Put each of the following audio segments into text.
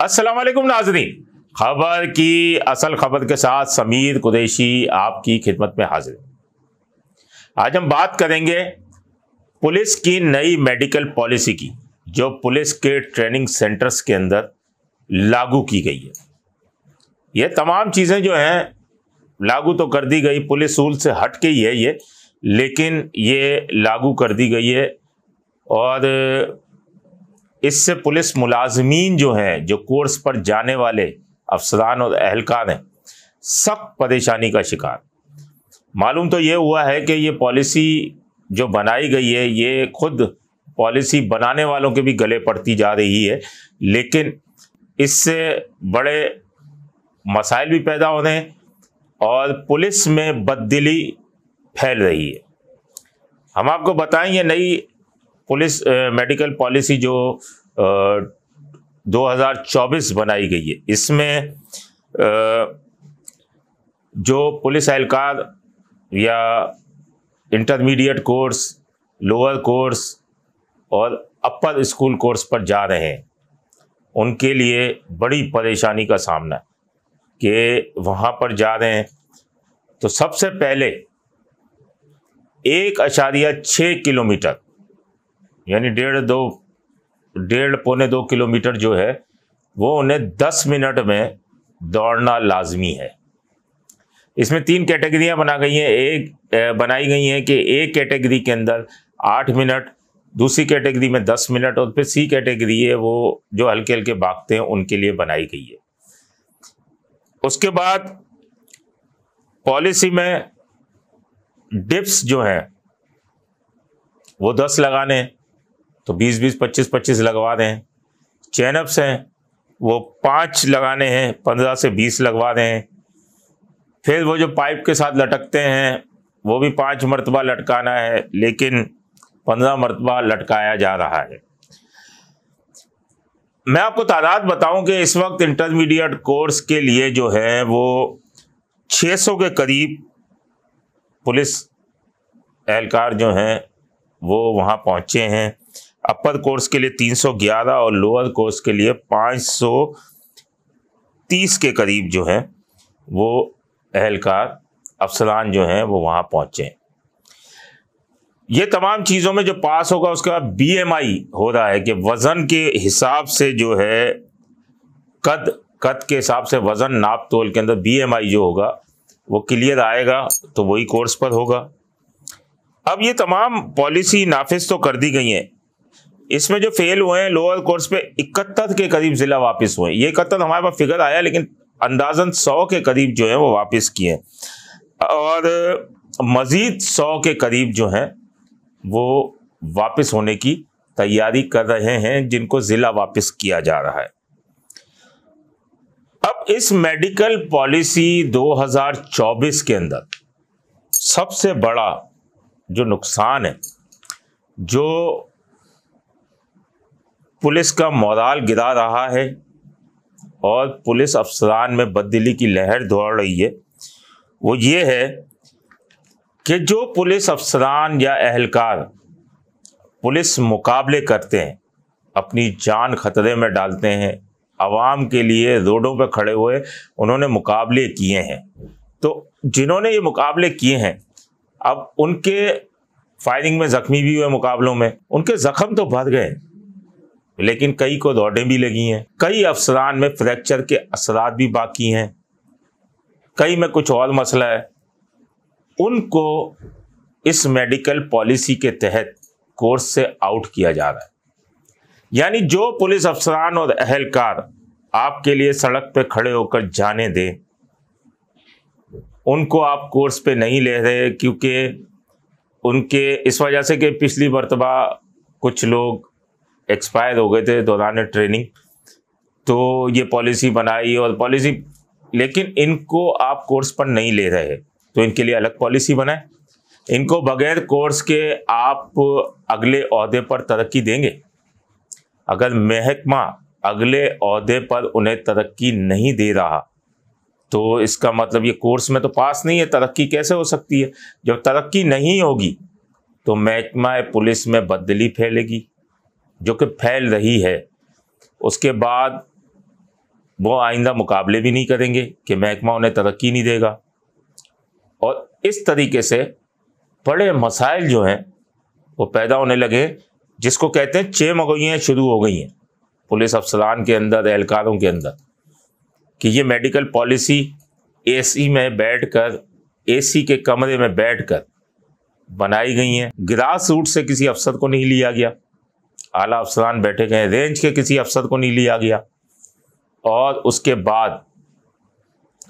असलम नाजरीन खबर की असल खबर के साथ समीर कुरैशी आपकी खिदमत में हाजिर आज हम बात करेंगे पुलिस की नई मेडिकल पॉलिसी की जो पुलिस के ट्रेनिंग सेंटर्स के अंदर लागू की गई है ये तमाम चीज़ें जो हैं लागू तो कर दी गई पुलिस रूल से हट के ही है ये लेकिन ये लागू कर दी गई है और इससे पुलिस मुलाजमीन जो हैं जो कोर्स पर जाने वाले अफसरान और अहलकार हैं सख्त परेशानी का शिकार मालूम तो ये हुआ है कि ये पॉलिसी जो बनाई गई है ये खुद पॉलिसी बनाने वालों के भी गले पड़ती जा रही है लेकिन इससे बड़े मसाइल भी पैदा हो रहे हैं और पुलिस में बददिली फैल रही है हम आपको बताएं ये नई पुलिस मेडिकल पॉलिसी जो आ, 2024 बनाई गई है इसमें आ, जो पुलिस एहलकार या इंटरमीडिएट कोर्स लोअर कोर्स और अपर स्कूल कोर्स पर जा रहे हैं उनके लिए बड़ी परेशानी का सामना कि वहाँ पर जा रहे हैं तो सबसे पहले एक अशारिया छः किलोमीटर यानी डेढ़ दो डेढ़ पौने दो किलोमीटर जो है वो उन्हें दस मिनट में दौड़ना लाजमी है इसमें तीन कैटेगरियां बना गई हैं एक बनाई गई हैं कि एक कैटेगरी के अंदर आठ मिनट दूसरी कैटेगरी में दस मिनट और फिर सी कैटेगरी है वो जो हल्के हल्के भागते हैं उनके लिए बनाई गई है उसके बाद पॉलिसी में डिप्स जो हैं वो दस लगाने हैं तो बीस बीस पच्चीस पच्चीस लगवा दें चैनअप्स हैं वो पाँच लगाने हैं पंद्रह से बीस लगवा दें फिर वो जो पाइप के साथ लटकते हैं वो भी पाँच मरतबा लटकाना है लेकिन पंद्रह मरतबा लटकाया जा रहा है मैं आपको तादाद बताऊं कि इस वक्त इंटरमीडिएट कोर्स के लिए जो है वो 600 के करीब पुलिस एहलकार जो हैं वो वहाँ पहुँचे हैं अपर कोर्स के लिए 311 और लोअर कोर्स के लिए 530 के करीब जो है वो अहलकार अफसरान जो हैं वो वहाँ पहुँचे ये तमाम चीज़ों में जो पास होगा उसके बाद बीएमआई हो रहा है कि वज़न के हिसाब से जो है कद कद के हिसाब से वज़न नाप तोल के अंदर बीएमआई जो होगा वो क्लियर आएगा तो वही कोर्स पर होगा अब ये तमाम पॉलिसी नाफिज तो कर दी गई हैं इसमें जो फेल हुए हैं लोअर कोर्स पे इकहत्तर के करीब जिला वापस हुए ये इकहत्तर हमारे पास फिगर आया लेकिन अंदाजन सौ के करीब जो है वो वापस किए और मजीद सौ के करीब जो हैं वो वापस होने की तैयारी कर रहे हैं जिनको ज़िला वापस किया जा रहा है अब इस मेडिकल पॉलिसी 2024 के अंदर सबसे बड़ा जो नुकसान है जो पुलिस का मौदाल गिरा रहा है और पुलिस अफसरान में बदली की लहर दौड़ रही है वो ये है कि जो पुलिस अफसरान या अहलकार पुलिस मुकाबले करते हैं अपनी जान खतरे में डालते हैं आवाम के लिए रोडों पर खड़े हुए उन्होंने मुकाबले किए हैं तो जिन्होंने ये मुकाबले किए हैं अब उनके फायरिंग में ज़ख्मी भी हुए मुकाबलों में उनके ज़ख्म तो भर गए लेकिन कई को दौड़ें भी लगी हैं कई अफसरान में फ्रैक्चर के असरात भी बाकी हैं कई में कुछ और मसला है उनको इस मेडिकल पॉलिसी के तहत कोर्स से आउट किया जा रहा है यानी जो पुलिस अफसरान और अहलकार आपके लिए सड़क पर खड़े होकर जाने दें उनको आप कोर्स पे नहीं ले रहे क्योंकि उनके इस वजह से कि पिछली मरतबा कुछ लोग एक्सपायर हो गए थे दौरान ट्रेनिंग तो ये पॉलिसी बनाई और पॉलिसी लेकिन इनको आप कोर्स पर नहीं ले रहे तो इनके लिए अलग पॉलिसी बनाए इनको बगैर कोर्स के आप अगले अहदे पर तरक्की देंगे अगर महकमा अगले अहदे पर उन्हें तरक्की नहीं दे रहा तो इसका मतलब ये कोर्स में तो पास नहीं है तरक्की कैसे हो सकती है जब तरक्की नहीं होगी तो महकमा पुलिस में बदली फैलेगी जो कि फैल रही है उसके बाद वो आइंदा मुकाबले भी नहीं करेंगे कि महकमा उन्हें तरक्की नहीं देगा और इस तरीके से बड़े मसाइल जो हैं वो पैदा होने लगे जिसको कहते हैं चे मगोइयाँ शुरू हो गई हैं पुलिस अफसरान के अंदर एहलकारों के अंदर कि ये मेडिकल पॉलिसी एसी में बैठकर एसी के कमरे में बैठकर बनाई गई हैं ग्रास रूट से किसी अफसर को नहीं लिया गया आला अफसरान बैठे गए रेंज के किसी अफसर को नहीं लिया गया और उसके बाद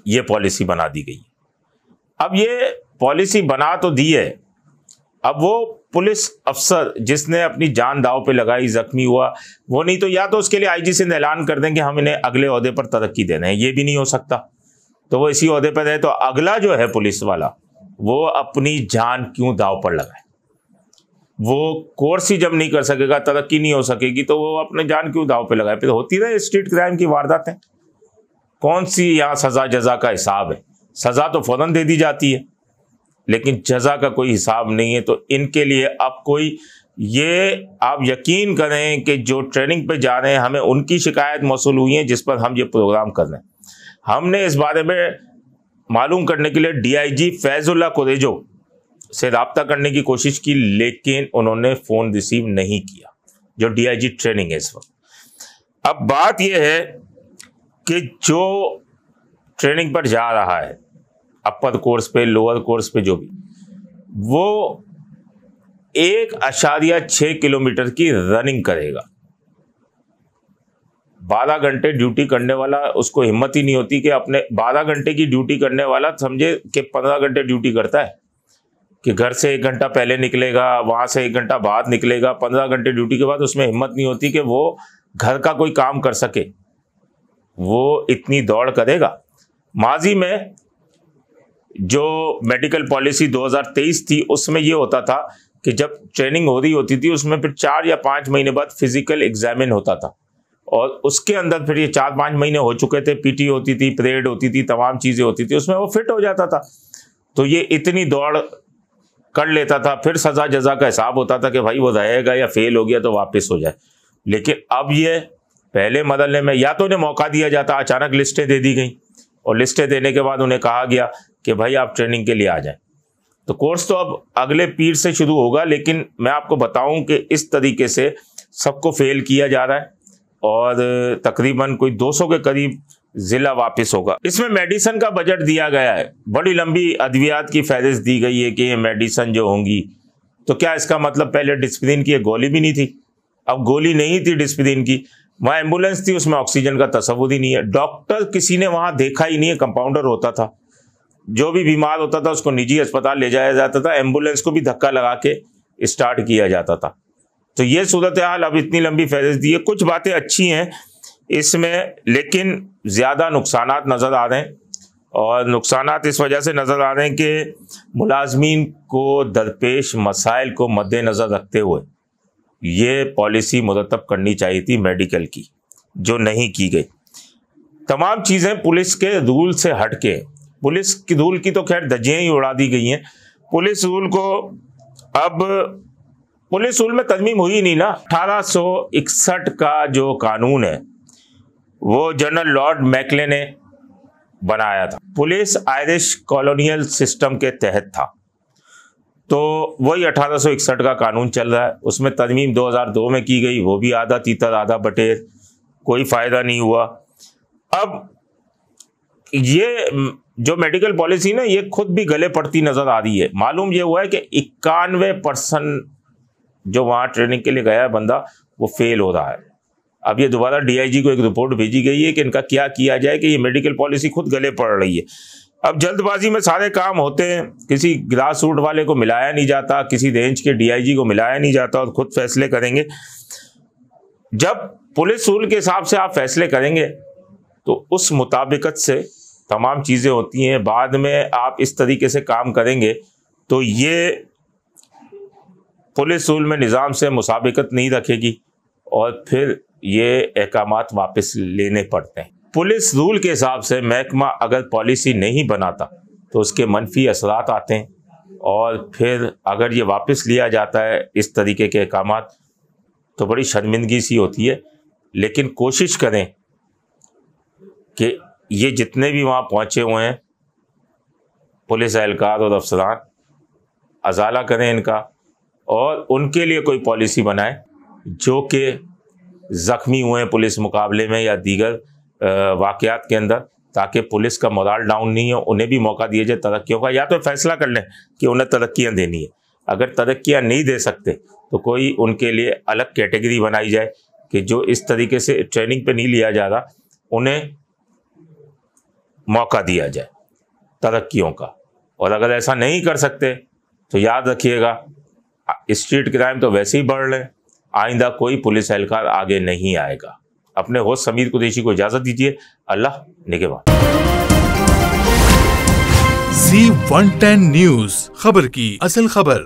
ये पॉलिसी बना दी गई अब ये पॉलिसी बना तो दी है अब वो पुलिस अफसर जिसने अपनी जान दाव पे लगाई जख्मी हुआ वो नहीं तो या तो उसके लिए आईजी सिंध ऐलान कर दें कि हम इन्हें अगले अहदे पर तरक्की देना है ये भी नहीं हो सकता तो वो इसी अहदे पर रहे तो अगला जो है पुलिस वाला वो अपनी जान क्यों दाव पर लगाए वो कोर्स ही जब नहीं कर सकेगा तरक्की नहीं हो सकेगी तो वो अपने जान क्यों दाव पे लगाए फिर होती रहे स्ट्रीट क्राइम की वारदातें कौन सी यहाँ सज़ा जजा का हिसाब है सज़ा तो फ़ौरन दे दी जाती है लेकिन जजा का कोई हिसाब नहीं है तो इनके लिए अब कोई ये आप यकीन करें कि जो ट्रेनिंग पे जा रहे हैं हमें उनकी शिकायत मौसू हुई है जिस पर हम ये प्रोग्राम कर रहे हैं हमने इस बारे में मालूम करने के लिए डीआईजी फैजुल्ला कुरेजो से रबता करने की कोशिश की लेकिन उन्होंने फ़ोन रिसीव नहीं किया जो डीआईजी ट्रेनिंग है इस वक्त अब बात यह है कि जो ट्रेनिंग पर जा रहा है अपर कोर्स पे लोअर कोर्स पे जो भी वो एक अशारिया छः किलोमीटर की रनिंग करेगा बारह घंटे ड्यूटी करने वाला उसको हिम्मत ही नहीं होती कि अपने बारह घंटे की ड्यूटी करने वाला समझे कि पंद्रह घंटे ड्यूटी करता है कि घर से एक घंटा पहले निकलेगा वहां से एक घंटा बाद निकलेगा पंद्रह घंटे ड्यूटी के बाद उसमें हिम्मत नहीं होती कि वो घर का कोई काम कर सके वो इतनी दौड़ करेगा माजी में जो मेडिकल पॉलिसी 2023 थी उसमें ये होता था कि जब ट्रेनिंग हो रही होती थी उसमें फिर चार या पाँच महीने बाद फिजिकल एग्जामिन होता था और उसके अंदर फिर ये चार पाँच महीने हो चुके थे पीटी होती थी परेड होती थी तमाम चीज़ें होती थी उसमें वो फिट हो जाता था तो ये इतनी दौड़ कर लेता था फिर सज़ा जजा का हिसाब होता था कि भाई वो रहेगा या फेल हो गया तो वापस हो जाए लेकिन अब ये पहले मदरले में या तो उन्हें मौका दिया जाता अचानक लिस्टें दे दी गई और लिस्टें देने के बाद उन्हें कहा गया कि भाई आप ट्रेनिंग के लिए आ जाएं तो कोर्स तो अब अगले पीर से शुरू होगा लेकिन मैं आपको बताऊं कि इस तरीके से सबको फेल किया जा रहा है और तकरीबन कोई 200 के करीब जिला वापस होगा इसमें मेडिसन का बजट दिया गया है बड़ी लंबी अद्वियात की फहरिस्त दी गई है कि ये मेडिसन जो होंगी तो क्या इसका मतलब पहले डिस्पिन की गोली भी नहीं थी अब गोली नहीं थी डिस्पिन की वहाँ एम्बुलेंस थी उसमें ऑक्सीजन का तस्वुर ही नहीं है डॉक्टर किसी ने वहाँ देखा ही नहीं है कंपाउंडर होता था जो भी बीमार होता था उसको निजी अस्पताल ले जाया जाता था एम्बुलेंस को भी धक्का लगा के स्टार्ट किया जाता था तो ये सूरत हाल अब इतनी लंबी फहरिस्त दी है कुछ बातें अच्छी हैं इसमें लेकिन ज़्यादा नुकसान नज़र आ रहे हैं और नुकसान इस वजह से नज़र आ रहे हैं कि मुलाजमीन को दरपेश मसाइल को मद्दनज़र रखते हुए ये पॉलिसी मुरतब करनी चाहिए थी मेडिकल की जो नहीं की गई तमाम चीज़ें पुलिस के रूल से हट के पुलिस की रूल की तो खैर धज्जियाँ ही उड़ा दी गई हैं पुलिस रूल को अब पुलिस रूल में तदमीम हुई नहीं ना अठारह का जो कानून है वो जनरल लॉर्ड मैकले ने बनाया था पुलिस आयरिश कॉलोनियल सिस्टम के तहत था तो वही अठारह का कानून चल रहा है उसमें तरमीम 2002 में की गई वो भी आधा तीतर आधा बटेर कोई फ़ायदा नहीं हुआ अब ये जो मेडिकल पॉलिसी ना ये खुद भी गले पड़ती नज़र आ रही है मालूम ये हुआ है कि इक्यानवे परसेंट जो वहाँ ट्रेनिंग के लिए गया है बंदा वो फेल हो रहा है अब ये दोबारा डीआईजी को एक रिपोर्ट भेजी गई है कि इनका क्या किया जाए कि ये मेडिकल पॉलिसी खुद गले पड़ रही है अब जल्दबाजी में सारे काम होते हैं किसी ग्रास रूट वाले को मिलाया नहीं जाता किसी रेंज के डीआईजी को मिलाया नहीं जाता और खुद फैसले करेंगे जब पुलिस रूल के हिसाब से आप फैसले करेंगे तो उस मुताबिकत से तमाम चीज़ें होती हैं बाद में आप इस तरीके से काम करेंगे तो ये पुलिस रूल में निज़ाम से मुसाबिकत नहीं रखेगी और फिर ये अहकाम वापस लेने पड़ते हैं पुलिस रूल के हिसाब से महकमा अगर पॉलिसी नहीं बनाता तो उसके मनफी असरात आते हैं और फिर अगर ये वापस लिया जाता है इस तरीके के अहकाम तो बड़ी शर्मिंदगी सी होती है लेकिन कोशिश करें कि ये जितने भी वहाँ पहुँचे हुए हैं पुलिस एहलकार और अफसरान अजाला करें इनका और उनके लिए कोई पॉलिसी बनाएं जो कि ज़ख्मी हुए हैं पुलिस मुकाबले में या दीगर वाक़ात के अंदर ताकि पुलिस का मोराल डाउन नहीं हो उन्हें भी मौका दिया जाए तरक्कीों का या तो फैसला कर लें कि उन्हें तरक्कियाँ देनी है अगर तरक्कियाँ नहीं दे सकते तो कोई उनके लिए अलग कैटेगरी बनाई जाए कि जो इस तरीके से ट्रेनिंग पे नहीं लिया जा रहा उन्हें मौका दिया जाए तरक्कीों का और अगर ऐसा नहीं कर सकते तो याद रखिएगा स्ट्रीट क्राइम तो वैसे ही बढ़ रहे हैं आइंदा कोई पुलिस एहलकार आगे नहीं आएगा अपने होस्ट समीर कुदेशी को इजाजत दीजिए अल्लाह निगेबा सी वन टेन न्यूज खबर की असल खबर